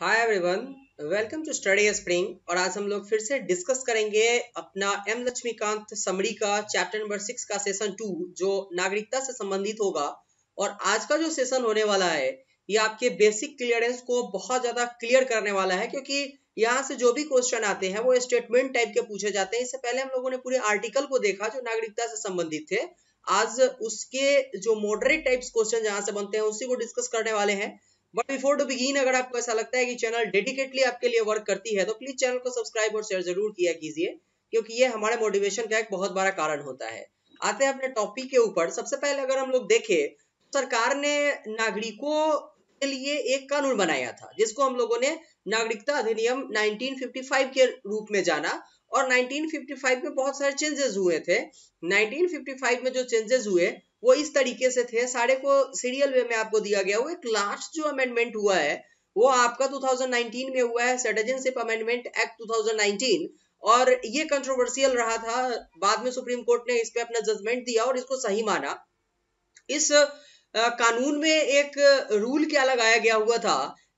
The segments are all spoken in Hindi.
hi everyone welcome to study spring और आज हम लोग फिर से डिस्कस करेंगे अपना एम लक्ष्मीकांत समरी का चैप्टर नंबर सिक्स का सेशन टू जो नागरिकता से संबंधित होगा और आज का जो सेशन होने वाला है ये आपके बेसिक क्लियरेंस को बहुत ज्यादा क्लियर करने वाला है क्योंकि यहाँ से जो भी क्वेश्चन आते हैं वो स्टेटमेंट टाइप के पूछे जाते हैं इससे पहले हम लोगों ने पूरे आर्टिकल को देखा जो नागरिकता से संबंधित थे आज उसके जो मॉडरेट टाइप्स क्वेश्चन जहां से बनते हैं उसी को डिस्कस करने वाले हैं बट बिफोर टू बिगिन अगर आपको ऐसा लगता है कि चैनल डेडिकेटली आपके लिए वर्क करती है तो प्लीज चैनल को सब्सक्राइब और शेयर जरूर किया कीजिए क्योंकि ये हमारे मोटिवेशन का एक बहुत बड़ा कारण होता है आते हैं अपने टॉपिक के ऊपर सबसे पहले अगर हम लोग देखें सरकार ने नागरिकों के लिए एक कानून बनाया था जिसको हम लोगों ने नागरिकता अधिनियम 1955 के रूप में जाना और 1955 में बहुत सारे चेंजेस हुए थे 1955 में जो चेंजेस हुए वो इस तरीके से थे सारे को सीरियल वे में आपको दिया गया वो एक लास्ट जो अमेंडमेंट हुआ है वो आपका 2019 में हुआ है सिटीजनशिप अमेंडमेंट एक्ट 2019 और ये कंट्रोवर्सियल रहा था बाद में सुप्रीम कोर्ट ने इस पर अपना जजमेंट दिया और इसको सही माना इस कानून में एक रूल क्या लगाया गया हुआ था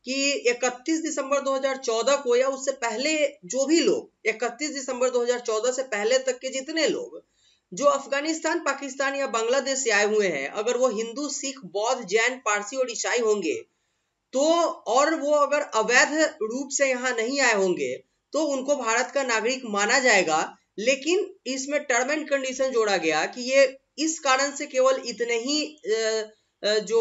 कि 31 दिसंबर 2014 को या उससे पहले जो भी लोग 31 दिसंबर 2014 से पहले तक के जितने लोग जो अफगानिस्तान पाकिस्तान या बांग्लादेश से आए हुए हैं अगर वो हिंदू सिख बौद्ध जैन पारसी और ईसाई होंगे तो और वो अगर अवैध रूप से यहाँ नहीं आए होंगे तो उनको भारत का नागरिक माना जाएगा लेकिन इसमें टर्म एंड कंडीशन जोड़ा गया कि ये इस कारण से केवल इतने ही जो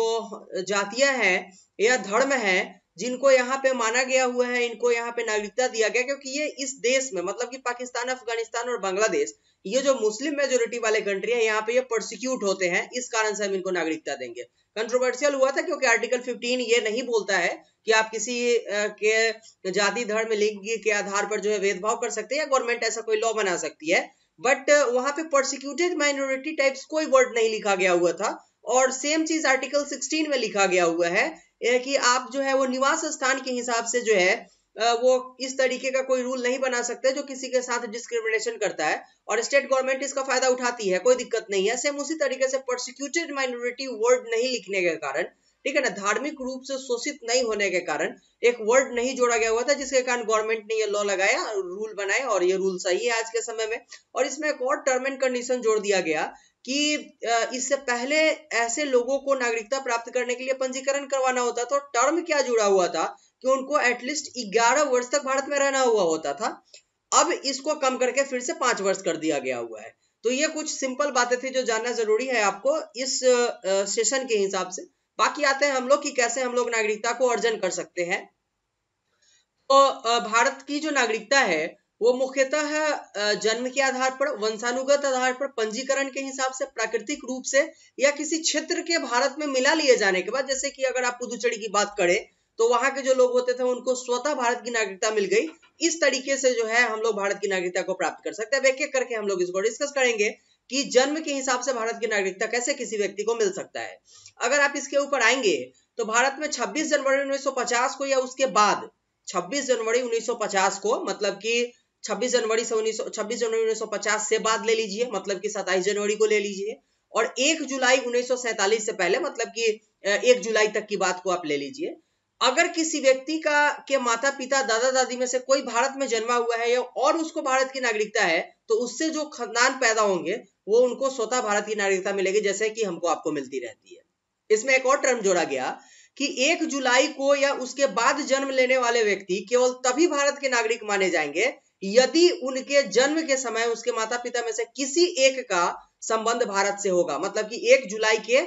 जातियां हैं या धर्म है जिनको यहाँ पे माना गया हुआ है इनको यहाँ पे नागरिकता दिया गया क्योंकि ये इस देश में मतलब कि पाकिस्तान अफगानिस्तान और बांग्लादेश ये जो मुस्लिम मेजोरिटी वाले कंट्री है यहाँ पे ये प्रोसिक्यूट होते हैं इस कारण से हम इनको नागरिकता देंगे कंट्रोवर्शियल हुआ था क्योंकि आर्टिकल 15 ये नहीं बोलता है कि आप किसी के जाति धर्म लिंग के आधार पर जो है भेदभाव कर सकते हैं या गवर्नमेंट ऐसा कोई लॉ बना सकती है बट वहां पे प्रोसिक्यूटेड माइनॉरिटी टाइप्स कोई वर्ड नहीं लिखा गया हुआ था और सेम चीज आर्टिकल सिक्सटीन में लिखा गया हुआ है कि आप जो है वो निवास स्थान के हिसाब से जो है वो इस तरीके का कोई रूल नहीं बना सकते जो किसी के साथ डिस्क्रिमिनेशन करता है और स्टेट गवर्नमेंट इसका फायदा उठाती है कोई दिक्कत नहीं है सेम उसी तरीके से प्रोसिक्यूटेड माइनॉरिटी वर्ड नहीं लिखने के कारण ठीक है ना धार्मिक रूप से शोषित नहीं होने के कारण एक वर्ड नहीं जोड़ा गया हुआ था जिसके कारण गवर्नमेंट ने ये लॉ लगाया रूल बनाया और ये रूल सही है आज के समय में और इसमें एक और टर्म एंड कंडीशन जोड़ दिया गया कि इससे पहले ऐसे लोगों को नागरिकता प्राप्त करने के लिए पंजीकरण करवाना होता था तो टर्म क्या जुड़ा हुआ था कि उनको एटलीस्ट ग्यारह वर्ष तक भारत में रहना हुआ होता था अब इसको कम करके फिर से पांच वर्ष कर दिया गया हुआ है तो ये कुछ सिंपल बातें थी जो जानना जरूरी है आपको इस सेशन के हिसाब से बाकी आते हैं हम लोग कि कैसे हम लोग नागरिकता को अर्जन कर सकते हैं तो भारत की जो नागरिकता है वो मुख्यतः जन्म के आधार पर वंशानुगत आधार पर पंजीकरण के हिसाब से प्राकृतिक रूप से या किसी क्षेत्र के भारत में मिला लिए जाने के बाद जैसे कि अगर आप पुदुचेरी की बात करें तो वहां के जो लोग होते थे उनको स्वतः भारत की नागरिकता मिल गई इस तरीके से जो है हम लोग भारत की नागरिकता को प्राप्त कर सकते हैं एक एक करके हम लोग इसको डिस्कस करेंगे कि जन्म के हिसाब से भारत की नागरिकता कैसे किसी व्यक्ति को मिल सकता है अगर आप इसके ऊपर आएंगे तो भारत में 26 जनवरी 1950 को या उसके बाद 26 जनवरी 1950 को मतलब कि 26 जनवरी से उन्नीस 26 जनवरी 1950 से बाद ले लीजिए मतलब कि 27 जनवरी को ले लीजिए और 1 जुलाई 1947 से पहले मतलब कि 1 जुलाई तक की बात को आप ले लीजिए अगर किसी व्यक्ति का के माता पिता दादा दादी में से कोई भारत में जन्मा हुआ है या और उसको भारत की नागरिकता है तो उससे जो खानदान पैदा होंगे वो उनको स्वतः भारत की नागरिकता मिलेगी जैसे कि हमको आपको मिलती रहती है इसमें एक और टर्म जोड़ा गया कि एक जुलाई को या उसके बाद जन्म लेने वाले व्यक्ति केवल तभी भारत के नागरिक माने जाएंगे यदि उनके जन्म के समय उसके माता पिता में से किसी एक का संबंध भारत से होगा मतलब कि एक जुलाई के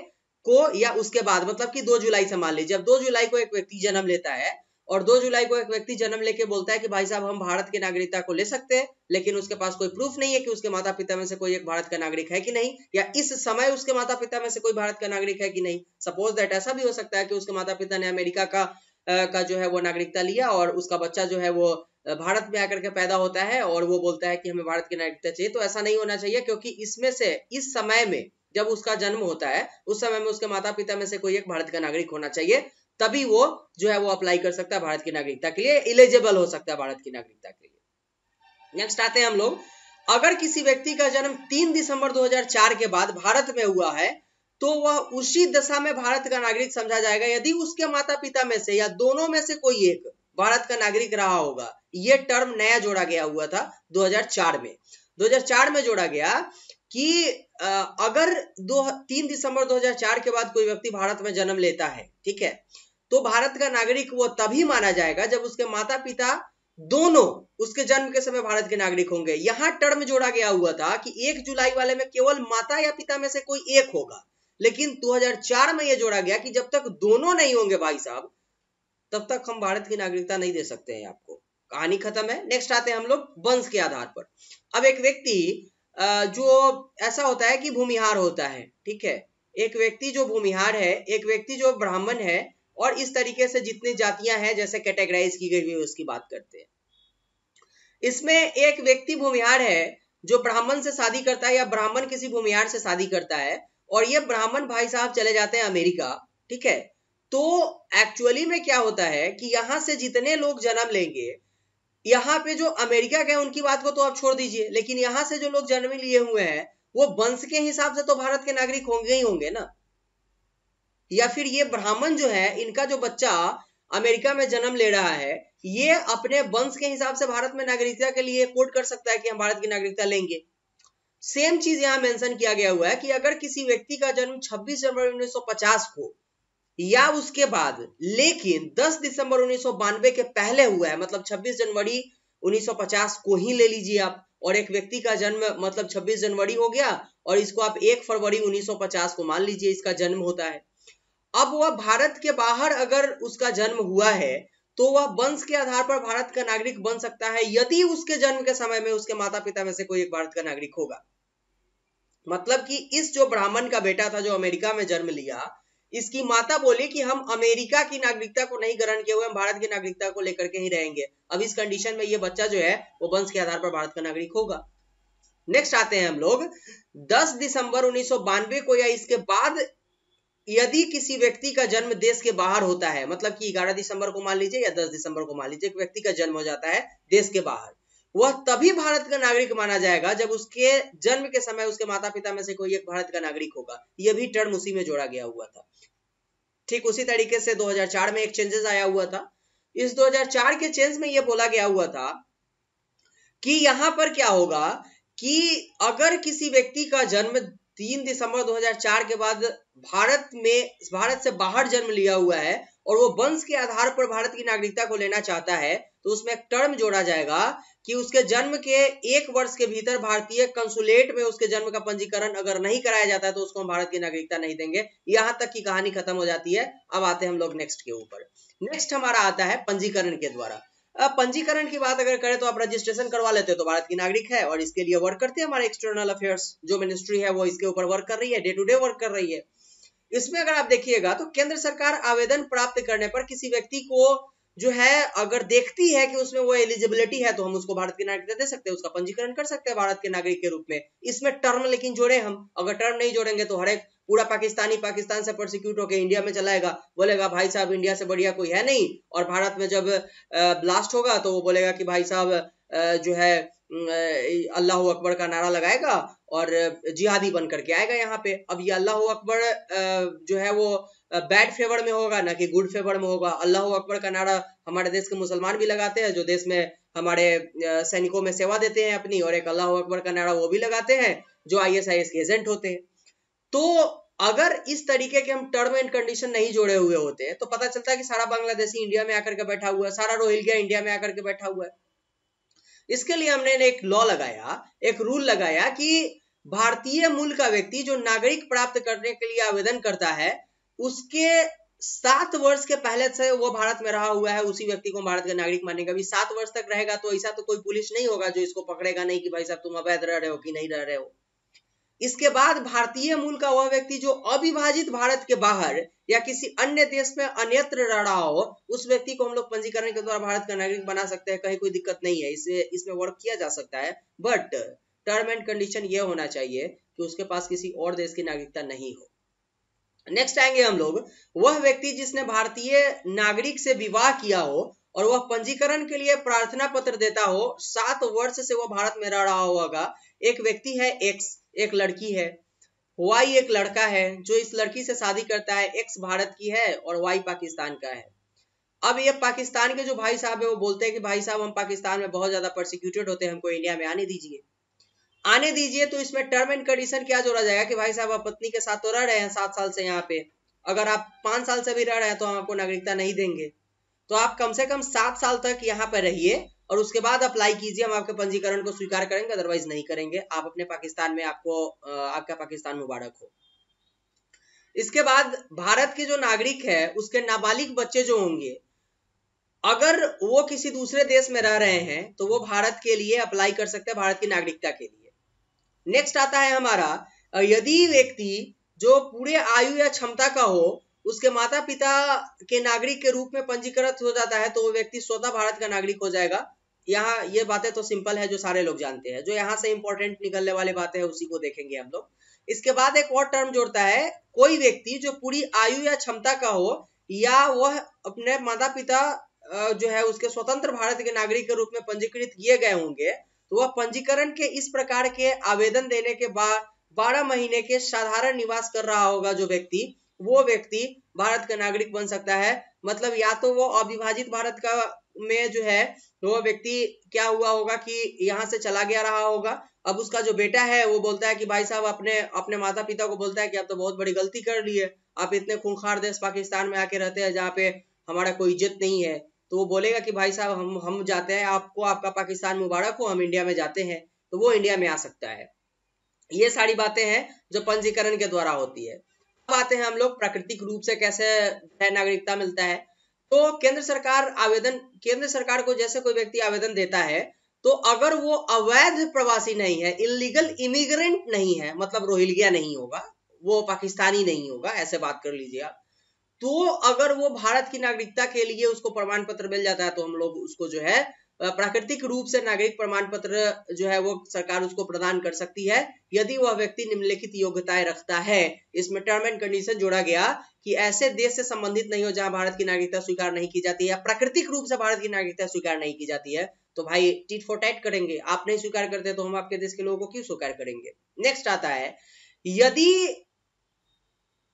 को या उसके बाद मतलब कि दो जुलाई से मान लीजिए जब दो जुलाई को एक व्यक्ति जन्म लेता है और दो जुलाई को एक व्यक्ति जन्म लेके बोलता है कि भाई साहब हम भारत की नागरिकता को ले सकते हैं लेकिन उसके पास कोई प्रूफ नहीं है कि उसके माता पिता में से कोई एक भारत का नागरिक है कि नहीं या इस समय उसके माता पिता में से कोई भारत का नागरिक है कि नहीं सपोज दैट ऐसा भी हो सकता है कि उसके माता पिता ने अमेरिका का का जो है वो नागरिकता लिया और उसका बच्चा जो है वो भारत में आकर के पैदा होता है और वो बोलता है कि हमें भारत की नागरिकता चाहिए तो ऐसा नहीं होना चाहिए क्योंकि इसमें से इस समय में जब उसका जन्म होता है उस समय में उसके माता पिता में से कोई एक भारत का नागरिक होना चाहिए तभी वो जो है वो अप्लाई कर सकता है भारत की नागरिकता के लिए इलिजिबल हो सकता है भारत की नागरिकता के लिए नेक्स्ट आते हैं हम लोग अगर किसी व्यक्ति का जन्म 3 दिसंबर 2004 के बाद भारत में हुआ है तो वह उसी दशा में भारत का नागरिक समझा जाएगा यदि उसके माता पिता में से या दोनों में से कोई एक भारत का नागरिक रहा होगा ये टर्म नया जोड़ा गया हुआ था 2004 में 2004 में जोड़ा गया कि अगर दो तीन दिसंबर 2004 के बाद कोई व्यक्ति भारत में जन्म लेता है ठीक है तो भारत का नागरिक वो तभी माना जाएगा जब उसके माता पिता दोनों उसके जन्म के समय भारत के नागरिक होंगे यहां टर्म जोड़ा गया हुआ था कि एक जुलाई वाले में केवल माता या पिता में से कोई एक होगा लेकिन 2004 में यह जोड़ा गया कि जब तक दोनों नहीं होंगे भाई साहब तब तक हम भारत की नागरिकता नहीं दे सकते हैं आपको कहानी खत्म है नेक्स्ट आते हैं हम लोग वंश के आधार पर अब एक व्यक्ति जो ऐसा होता है कि भूमिहार होता है ठीक है एक व्यक्ति जो भूमिहार है एक व्यक्ति जो ब्राह्मण है और इस तरीके से जितनी जातियां हैं जैसे कैटेगराइज की गई हुई उसकी बात करते हैं इसमें एक व्यक्ति भूमिहार है जो ब्राह्मण से शादी करता है या ब्राह्मण किसी भूमिहार से शादी करता है और ये ब्राह्मण भाई साहब चले जाते हैं अमेरिका ठीक है तो एक्चुअली में क्या होता है कि यहां से जितने लोग जन्म लेंगे यहाँ पे जो अमेरिका के उनकी बात को तो आप छोड़ दीजिए लेकिन यहाँ से जो लोग जन्म लिए हुए हैं वो वंश के हिसाब से तो भारत के नागरिक होंगे ही होंगे ना या फिर ये ब्राह्मण जो है इनका जो बच्चा अमेरिका में जन्म ले रहा है ये अपने वंश के हिसाब से भारत में नागरिकता के लिए कोर्ट कर सकता है कि हम भारत की नागरिकता लेंगे सेम चीज यहाँ मेंशन किया गया हुआ है कि अगर किसी व्यक्ति का जन्म 26 जनवरी 1950 को या उसके बाद लेकिन 10 दिसंबर उन्नीस के पहले हुआ है मतलब 26 जनवरी 1950 को ही ले लीजिए आप और एक व्यक्ति का जन्म मतलब 26 जनवरी हो गया और इसको आप 1 फरवरी 1950 को मान लीजिए इसका जन्म होता है अब वह भारत के बाहर अगर उसका जन्म हुआ है तो वह वंश के आधार पर भारत का नागरिक बन सकता है यदि उसके जन्म के समय में उसके माता पिता में से कोई एक भारत का नागरिक होगा मतलब कि इस जो ब्राह्मण का बेटा था जो अमेरिका में जन्म लिया इसकी माता बोली कि हम अमेरिका की नागरिकता को नहीं ग्रहण किए हुए हम भारत की नागरिकता को लेकर के ही रहेंगे अब इस कंडीशन में ये बच्चा जो है वो वंश के आधार पर भारत का नागरिक होगा नेक्स्ट आते हैं हम लोग 10 दिसंबर उन्नीस को या इसके बाद यदि किसी व्यक्ति का जन्म देश के बाहर होता है मतलब कि 11 दिसंबर को मान लीजिए या 10 दिसंबर को मान लीजिए व्यक्ति का जन्म हो जाता है देश के बाहर वह तभी भारत का नागरिक माना जाएगा जब उसके जन्म के समय उसके माता पिता में से कोई एक भारत का नागरिक होगा यह भी टर्म उसी में जोड़ा गया हुआ था ठीक उसी तरीके से 2004 में एक चेंजेस आया हुआ था इस 2004 के चेंज में यह बोला गया हुआ था कि यहां पर क्या होगा कि अगर किसी व्यक्ति का जन्म तीन दिसंबर 2004 के बाद भारत में भारत से बाहर जन्म लिया हुआ है और वो वंश के आधार पर भारत की नागरिकता को लेना चाहता है तो उसमें एक टर्म जोड़ा जाएगा कि उसके जन्म के एक वर्ष के भीतर भारतीय कंसुलेट में उसके जन्म का पंजीकरण अगर नहीं कराया जाता है तो उसको हम भारत की नागरिकता नहीं देंगे यहां तक की कहानी खत्म हो जाती है अब आते हैं हम लोग नेक्स्ट के ऊपर नेक्स्ट हमारा आता है पंजीकरण के द्वारा पंजीकरण की बात अगर करें तो आप रजिस्ट्रेशन करवा लेते हो तो भारत की नागरिक है और इसके लिए वर्क करते हैं हमारे एक्सटर्नल अफेयर्स जो मिनिस्ट्री है वो इसके ऊपर वर्क कर रही है डे टू डे वर्क कर रही है इसमें अगर आप देखिएगा तो केंद्र सरकार आवेदन प्राप्त करने पर किसी व्यक्ति को जो है अगर देखती है कि उसमें वो एलिजिबिलिटी है तो हम उसको भारत के नागरिकता दे सकते हैं उसका पंजीकरण कर सकते हैं भारत के नागरिक के रूप में इसमें टर्म लेकिन जोड़े हम अगर टर्म नहीं जोड़ेंगे तो हर एक पूरा पाकिस्तानी पाकिस्तान से प्रोसिक्यूट होकर इंडिया में चलाएगा बोलेगा भाई साहब इंडिया से बढ़िया कोई है नहीं और भारत में जब ब्लास्ट होगा तो वो बोलेगा कि भाई साहब जो है अल्लाह अकबर का नारा लगाएगा और जिहादी बन करके आएगा यहाँ पे अब ये अल्लाह अकबर जो है वो बैड फेवर में होगा ना कि गुड फेवर में होगा अल्लाह अकबर का नारा हमारे देश के मुसलमान भी लगाते हैं जो देश में हमारे सैनिकों में सेवा देते हैं अपनी और एक अल्लाह अकबर का नारा वो भी लगाते हैं जो आई एस के एजेंट होते हैं तो अगर इस तरीके के हम टर्म एंड कंडीशन नहीं जोड़े हुए होते हैं तो पता चलता है कि सारा बांग्लादेशी इंडिया में आकर के बैठा हुआ है सारा रोहिंग्या इंडिया में आकर के बैठा हुआ है इसके लिए हमने एक लॉ लगाया एक रूल लगाया कि भारतीय मूल का व्यक्ति जो नागरिक प्राप्त करने के लिए आवेदन करता है उसके सात वर्ष के पहले से वो भारत में रहा हुआ है उसी व्यक्ति को भारत का नागरिक मानने का भी सात वर्ष तक रहेगा तो ऐसा तो कोई पुलिस नहीं होगा जो इसको पकड़ेगा नहीं कि भाई साहब तुम अवैध रह रहे हो कि नहीं रह रहे हो इसके बाद भारतीय मूल का वह व्यक्ति जो अविभाजित भारत के बाहर या किसी अन्य देश में अन्यत्र रह रहा हो उस व्यक्ति को हम लोग पंजीकरण के द्वारा भारत का नागरिक बना सकते हैं कहीं कोई दिक्कत नहीं है इसे इसमें वर्क किया जा सकता है बट टर्म एंड कंडीशन ये होना चाहिए कि उसके पास किसी और देश की नागरिकता नहीं हो नेक्स्ट आएंगे हम लोग वह व्यक्ति जिसने भारतीय नागरिक से विवाह किया हो और वह पंजीकरण के लिए प्रार्थना पत्र देता हो सात वर्ष से वह भारत में रह रहा होगा एक व्यक्ति है एक्स एक लड़की है वाई एक लड़का है जो इस लड़की से शादी करता है एक्स भारत की है और वाई पाकिस्तान का है अब ये पाकिस्तान के जो भाई साहब है वो बोलते हैं कि भाई साहब हम पाकिस्तान में बहुत ज्यादा प्रोसिक्यूटेड होते हैं हमको इंडिया में आने दीजिए आने दीजिए तो इसमें टर्म एंड कंडीशन क्या जोड़ा जाएगा कि भाई साहब आप पत्नी के साथ तो रह रहे हैं सात साल से यहाँ पे अगर आप पांच साल से भी रह रहे हैं तो हम आपको नागरिकता नहीं देंगे तो आप कम से कम सात साल तक यहाँ पर रहिए और उसके बाद अप्लाई कीजिए हम आपके पंजीकरण को स्वीकार करेंगे अदरवाइज नहीं करेंगे आप अपने पाकिस्तान में आपको आपका पाकिस्तान मुबारक हो इसके बाद भारत के जो नागरिक है उसके नाबालिग बच्चे जो होंगे अगर वो किसी दूसरे देश में रह रहे हैं तो वो भारत के लिए अप्लाई कर सकते हैं भारत की नागरिकता के लिए नेक्स्ट आता है हमारा यदि व्यक्ति जो पूरे आयु या क्षमता का हो उसके माता पिता के नागरिक के रूप में पंजीकृत हो जाता है तो वो व्यक्ति स्वतः भारत का नागरिक हो जाएगा यहाँ ये बातें तो सिंपल है जो सारे लोग जानते हैं जो यहाँ से इंपॉर्टेंट निकलने वाले बातें हैं उसी को देखेंगे हम लोग इसके बाद एक और टर्म जोड़ता है कोई व्यक्ति जो पूरी आयु या क्षमता का हो या वह अपने माता पिता जो है उसके स्वतंत्र भारत के नागरिक के रूप में पंजीकृत किए गए होंगे तो वह पंजीकरण के इस प्रकार के आवेदन देने के बाद बारह महीने के साधारण निवास कर रहा होगा जो व्यक्ति वो व्यक्ति भारत का नागरिक बन सकता है मतलब या तो वो अविभाजित भारत का में जो है तो वो व्यक्ति क्या हुआ होगा कि यहाँ से चला गया रहा होगा अब उसका जो बेटा है वो बोलता है कि भाई साहब अपने अपने माता पिता को बोलता है कि आप तो बहुत बड़ी गलती कर ली है आप इतने खूनखार देश पाकिस्तान में आके रहते हैं जहाँ पे हमारा कोई इज्जत नहीं है तो वो बोलेगा कि भाई साहब हम हम जाते हैं आपको आपका पाकिस्तान मुबारक हो हम इंडिया में जाते हैं तो वो इंडिया में आ सकता है ये सारी बातें हैं जो पंजीकरण के द्वारा होती है अब आते हैं हम लोग प्राकृतिक रूप से कैसे नागरिकता मिलता है तो केंद्र सरकार आवेदन केंद्र सरकार को जैसे कोई व्यक्ति आवेदन देता है तो अगर वो अवैध प्रवासी नहीं है इलीगल इमिग्रेंट नहीं है मतलब रोहिलिया नहीं होगा वो पाकिस्तानी नहीं होगा ऐसे बात कर लीजिए आप तो अगर वो भारत की नागरिकता के लिए उसको प्रमाण पत्र मिल जाता है तो हम लोग उसको जो है प्राकृतिक रूप से नागरिक प्रमाण पत्र जो है वो सरकार उसको प्रदान कर सकती है यदि वह व्यक्ति निम्नलिखित योग्यताएं रखता है इसमें टर्म एंड कंडीशन जोड़ा गया कि ऐसे देश से संबंधित नहीं हो जहां भारत की नागरिकता स्वीकार नहीं की जाती है प्राकृतिक रूप से भारत की नागरिकता स्वीकार नहीं की जाती है तो भाई टीट फॉर टाइट करेंगे आप नहीं स्वीकार करते तो हम आपके देश के लोगों को क्यों स्वीकार करेंगे नेक्स्ट आता है यदि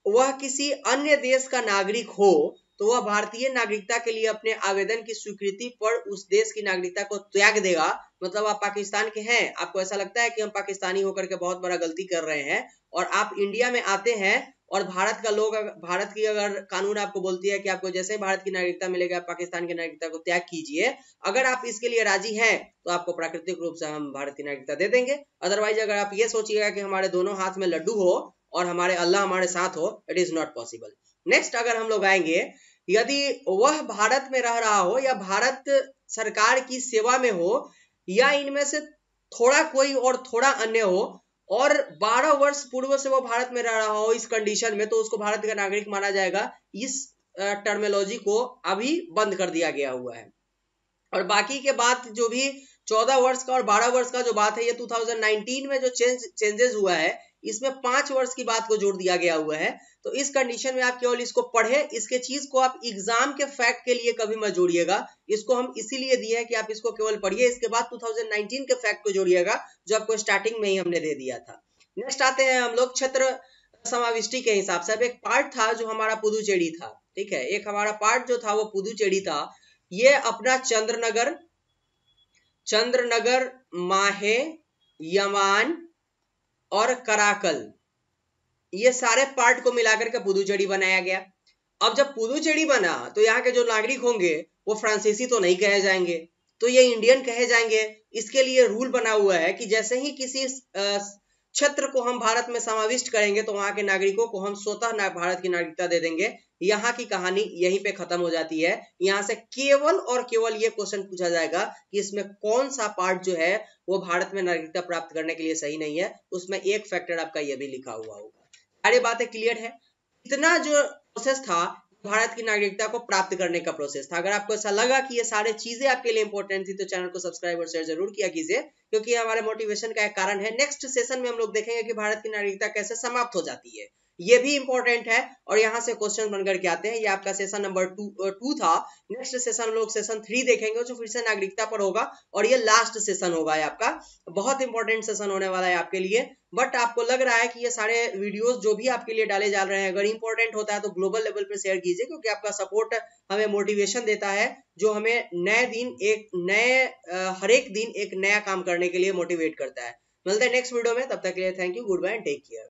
वह किसी अन्य देश का नागरिक हो तो वह भारतीय नागरिकता के लिए अपने आवेदन की स्वीकृति पर उस देश की नागरिकता को त्याग देगा मतलब आप पाकिस्तान के हैं आपको ऐसा लगता है कि हम पाकिस्तानी होकर के बहुत बड़ा गलती कर रहे हैं और आप इंडिया में आते हैं और भारत का लोग भारत की अगर कानून आपको बोलती है कि आपको जैसे ही भारत की नागरिकता मिलेगा आप पाकिस्तान की नागरिकता को त्याग कीजिए अगर आप इसके लिए राजी हैं तो आपको प्राकृतिक रूप से हम भारत की नागरिकता दे देंगे अदरवाइज अगर आप ये सोचिएगा कि हमारे दोनों हाथ में लड्डू हो और हमारे अल्लाह हमारे साथ हो it is not possible next अगर हम लोग आएंगे यदि वह भारत में रह रहा हो या भारत सरकार की सेवा में हो या इनमें से थोड़ा कोई और थोड़ा अन्य हो और 12 वर्ष पूर्व से वो भारत में रह रहा हो इस कंडीशन में तो उसको भारत का नागरिक माना जाएगा इस टर्मोलॉजी को अभी बंद कर दिया गया हुआ है और बाकी के बाद जो भी चौदह वर्ष का और बारह वर्ष का जो बात है ये 2019 में जो चेंज चेंजेस हुआ है इसमें पांच वर्ष की बात को जोड़ दिया गया हुआ है तो इस कंडीशन में आप केवल इसको पढ़े इसके चीज को आप एग्जाम के फैक्ट के लिए कभी मत जोड़िएगा इसको हम इसीलिए दिए हैं कि आप इसको केवल पढ़िए इसके बाद 2019 के फैक्ट को जोड़िएगा जो आपको स्टार्टिंग में ही हमने दे दिया था नेक्स्ट आते हैं हम लोग क्षेत्र समाविष्टि के हिसाब से अब एक पार्ट था जो हमारा पुदुचेरी था ठीक है एक हमारा पार्ट जो था वो पुदुचेरी था ये अपना चंद्रनगर चंद्रनगर माहे यमान और कराकल ये सारे पार्ट को मिलाकर के पुदुचेरी बनाया गया अब जब पुदुचेरी बना तो यहाँ के जो नागरिक होंगे वो फ्रांसीसी तो नहीं कहे जाएंगे तो ये इंडियन कहे जाएंगे इसके लिए रूल बना हुआ है कि जैसे ही किसी क्षेत्र को हम भारत में समाविष्ट करेंगे तो वहां के नागरिकों को हम स्वतः ना भारत की नागरिकता दे देंगे यहाँ की कहानी यहीं पे खत्म हो जाती है यहाँ से केवल और केवल ये क्वेश्चन पूछा जाएगा कि इसमें कौन सा पार्ट जो है वो भारत में नागरिकता प्राप्त करने के लिए सही नहीं है उसमें एक फैक्टर आपका यह भी लिखा हुआ होगा सारी बातें क्लियर है इतना जो प्रोसेस था भारत की नागरिकता को प्राप्त करने का प्रोसेस था अगर आपको ऐसा लगा कि ये सारे चीजें आपके लिए इंपॉर्टेंट थी तो चैनल को सब्सक्राइब और शेयर जरूर किया कीजिए क्योंकि हमारे मोटिवेशन का एक कारण है नेक्स्ट सेशन में हम लोग देखेंगे कि भारत की नागरिकता कैसे समाप्त हो जाती है ये भी इंपॉर्टेंट है और यहाँ से क्वेश्चन बनकर के आते हैं ये आपका सेशन नंबर टू टू था नेक्स्ट सेशन लोग सेशन थ्री देखेंगे जो फिर से नागरिकता पर होगा और ये लास्ट सेशन होगा आपका बहुत इंपॉर्टेंट सेशन होने वाला है आपके लिए बट आपको लग रहा है कि ये सारे वीडियोस जो भी आपके लिए डाले जा रहे हैं अगर इंपॉर्टेंट होता है तो ग्लोबल लेवल पर शेयर कीजिए क्योंकि आपका सपोर्ट हमें मोटिवेशन देता है जो हमें नए दिन एक नए uh, हर एक दिन एक नया काम करने के लिए मोटिवेट करता है मिलते हैं नेक्स्ट वीडियो में तब तक के लिए thank you goodbye and take care